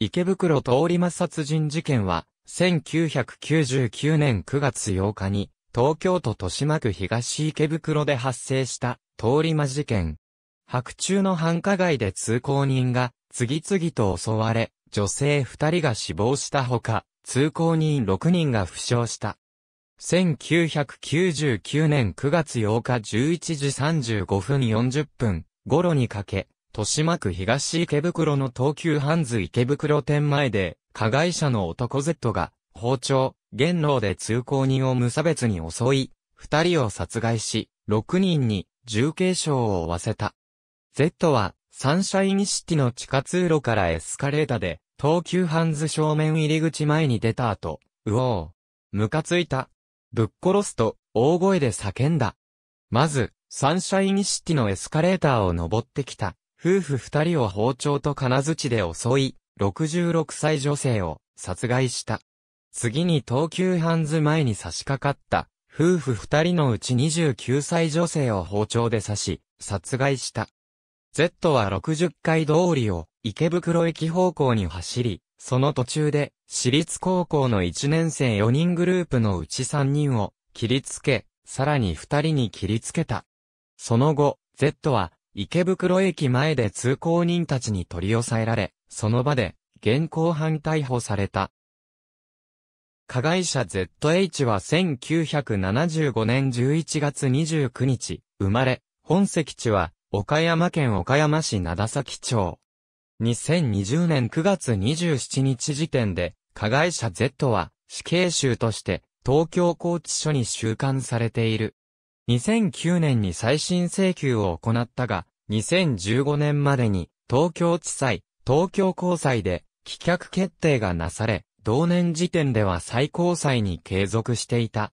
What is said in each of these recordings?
池袋通り魔殺人事件は、1999年9月8日に、東京都豊島区東池袋で発生した通り魔事件。白昼の繁華街で通行人が次々と襲われ、女性2人が死亡したほか、通行人6人が負傷した。1999年9月8日11時35分40分頃にかけ、豊島区東池袋の東急ハンズ池袋店前で、加害者の男 Z が、包丁、言論で通行人を無差別に襲い、二人を殺害し、六人に重軽傷を負わせた。Z は、サンシャインシティの地下通路からエスカレーターで、東急ハンズ正面入り口前に出た後、うおう、ムカついた。ぶっ殺すと、大声で叫んだ。まず、サンシャインシティのエスカレーターを登ってきた、夫婦二人を包丁と金槌で襲い、66歳女性を殺害した。次に東急ハンズ前に差し掛かった、夫婦二人のうち29歳女性を包丁で刺し、殺害した。Z は60階通りを池袋駅方向に走り、その途中で、私立高校の1年生4人グループのうち3人を切りつけ、さらに2人に切りつけた。その後、Z は池袋駅前で通行人たちに取り押さえられ、その場で、現行犯逮捕された。加害者 ZH は1975年11月29日、生まれ、本籍地は、岡山県岡山市灘崎町。2020年9月27日時点で、加害者 Z は死刑囚として東京拘置所に収監されている。2009年に再審請求を行ったが、2015年までに東京地裁、東京高裁で棄却決定がなされ、同年時点では最高裁に継続していた。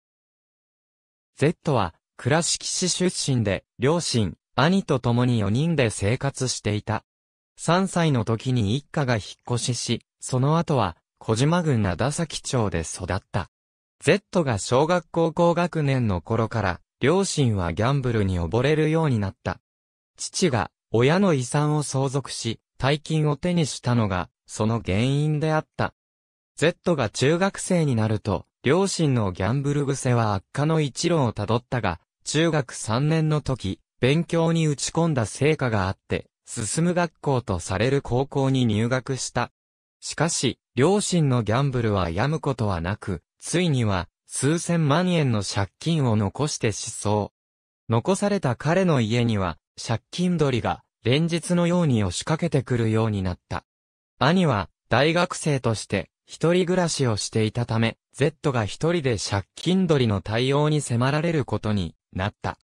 Z は倉敷市出身で、両親、兄と共に4人で生活していた。3歳の時に一家が引っ越しし、その後は小島郡田崎町で育った。Z が小学校高学年の頃から両親はギャンブルに溺れるようになった。父が、親の遺産を相続し、大金を手にしたのが、その原因であった。Z が中学生になると、両親のギャンブル癖は悪化の一路をたどったが、中学3年の時、勉強に打ち込んだ成果があって、進む学校とされる高校に入学した。しかし、両親のギャンブルは病むことはなく、ついには、数千万円の借金を残して失踪。残された彼の家には、借金取りが、連日のように押しかけてくるようになった。兄は、大学生として、一人暮らしをしていたため、Z が一人で借金取りの対応に迫られることになった。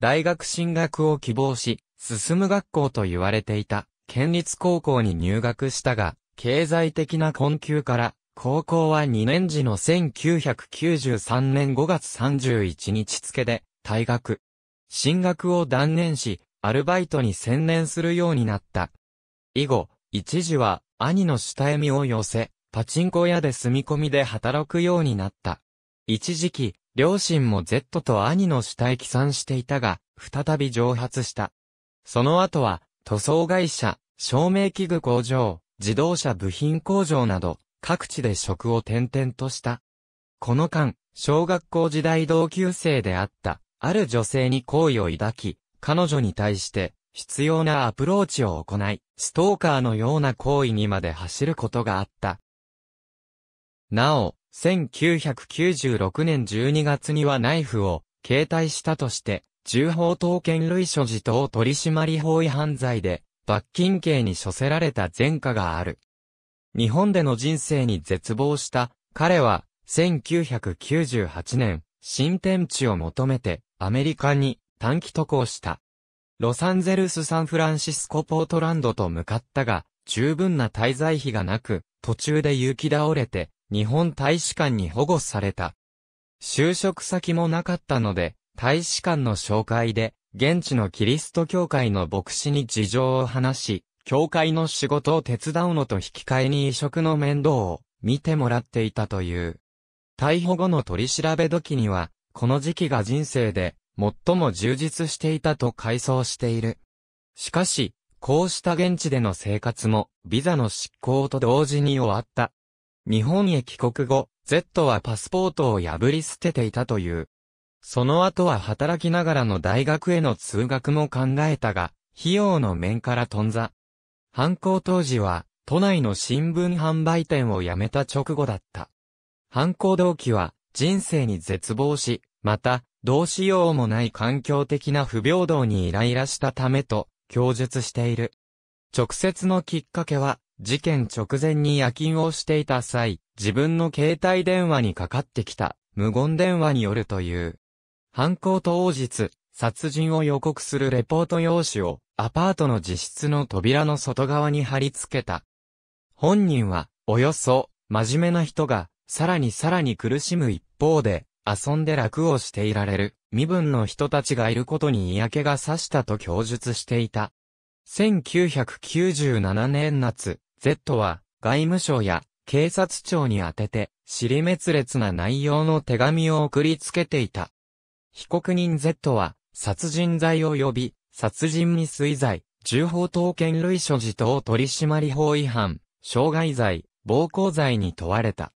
大学進学を希望し、進む学校と言われていた、県立高校に入学したが、経済的な困窮から、高校は2年時の1993年5月31日付で退学。進学を断念し、アルバイトに専念するようになった。以後、一時は兄の下絵みを寄せ、パチンコ屋で住み込みで働くようになった。一時期、両親も Z と兄の下へ帰参していたが、再び蒸発した。その後は、塗装会社、照明器具工場、自動車部品工場など、各地で職を転々とした。この間、小学校時代同級生であった、ある女性に好意を抱き、彼女に対して、必要なアプローチを行い、ストーカーのような行為にまで走ることがあった。なお、1996年12月にはナイフを携帯したとして、銃砲刀剣類所持等取締法違反罪で罰金刑に処せられた前科がある。日本での人生に絶望した彼は、1998年、新天地を求めてアメリカに短期渡航した。ロサンゼルス・サンフランシスコ・ポートランドと向かったが、十分な滞在費がなく、途中で行き倒れて、日本大使館に保護された。就職先もなかったので、大使館の紹介で、現地のキリスト教会の牧師に事情を話し、教会の仕事を手伝うのと引き換えに移植の面倒を見てもらっていたという。逮捕後の取り調べ時には、この時期が人生で最も充実していたと回想している。しかし、こうした現地での生活も、ビザの執行と同時に終わった。日本へ帰国後、Z はパスポートを破り捨てていたという。その後は働きながらの大学への通学も考えたが、費用の面から頓挫。犯行当時は、都内の新聞販売店を辞めた直後だった。犯行動機は、人生に絶望し、また、どうしようもない環境的な不平等にイライラしたためと、供述している。直接のきっかけは、事件直前に夜勤をしていた際、自分の携帯電話にかかってきた、無言電話によるという。犯行当日、殺人を予告するレポート用紙をアパートの自室の扉の外側に貼り付けた。本人は、およそ、真面目な人が、さらにさらに苦しむ一方で、遊んで楽をしていられる、身分の人たちがいることに嫌気がさしたと供述していた。1997年夏、Z は、外務省や、警察庁に宛てて、尻滅裂な内容の手紙を送りつけていた。被告人 Z は、殺人罪及び、殺人未遂罪、銃砲刀剣類所持等取締法違反、傷害罪、暴行罪に問われた。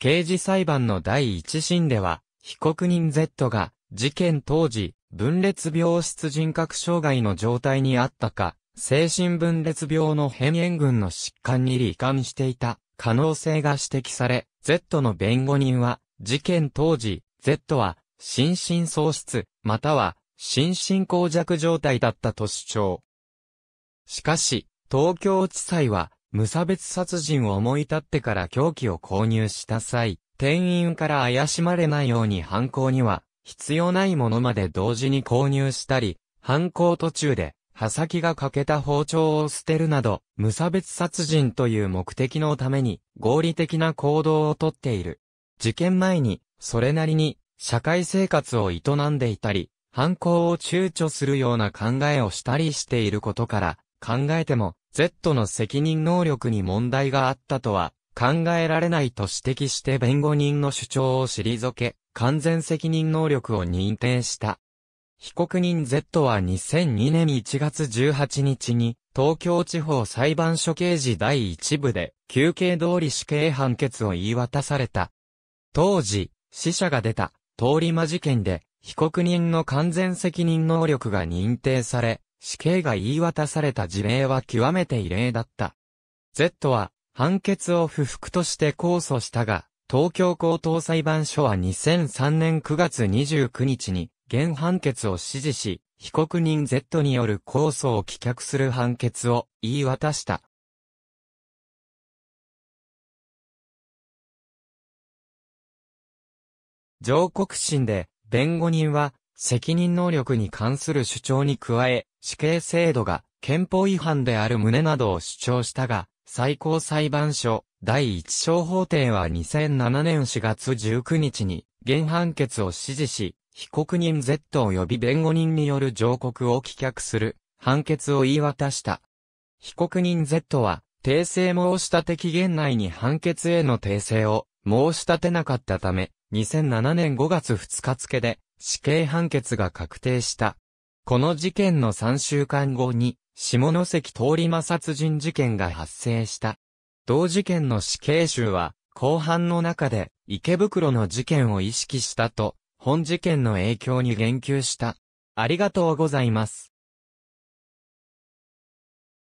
刑事裁判の第一審では、被告人 Z が、事件当時、分裂病室人格障害の状態にあったか、精神分裂病の変炎群の疾患に罹患していた可能性が指摘され、Z の弁護人は、事件当時、Z は、心神喪失、または、心神耗弱状態だったと主張。しかし、東京地裁は、無差別殺人を思い立ってから凶器を購入した際、店員から怪しまれないように犯行には、必要ないものまで同時に購入したり、犯行途中で、刃先が欠けた包丁を捨てるなど、無差別殺人という目的のために、合理的な行動をとっている。事件前に、それなりに、社会生活を営んでいたり、犯行を躊躇するような考えをしたりしていることから、考えても、Z の責任能力に問題があったとは、考えられないと指摘して弁護人の主張を退け、完全責任能力を認定した。被告人 Z は2002年1月18日に、東京地方裁判所刑事第1部で、休刑通り死刑判決を言い渡された。当時、死者が出た、通り魔事件で、被告人の完全責任能力が認定され、死刑が言い渡された事例は極めて異例だった。Z は、判決を不服として控訴したが、東京高等裁判所は2003年9月29日に、現判決を支持し、被告人 Z による控訴を棄却する判決を言い渡した。上告審で、弁護人は、責任能力に関する主張に加え、死刑制度が憲法違反である旨などを主張したが、最高裁判所第一小法廷は2007年4月19日に原判決を支持し、被告人 Z 及び弁護人による上告を棄却する判決を言い渡した。被告人 Z は、訂正申し立て期限内に判決への訂正を申し立てなかったため、2007年5月2日付で死刑判決が確定した。この事件の3週間後に、下関通り魔殺人事件が発生した。同事件の死刑囚は、後半の中で池袋の事件を意識したと、本事件の影響に言及した。ありがとうございます。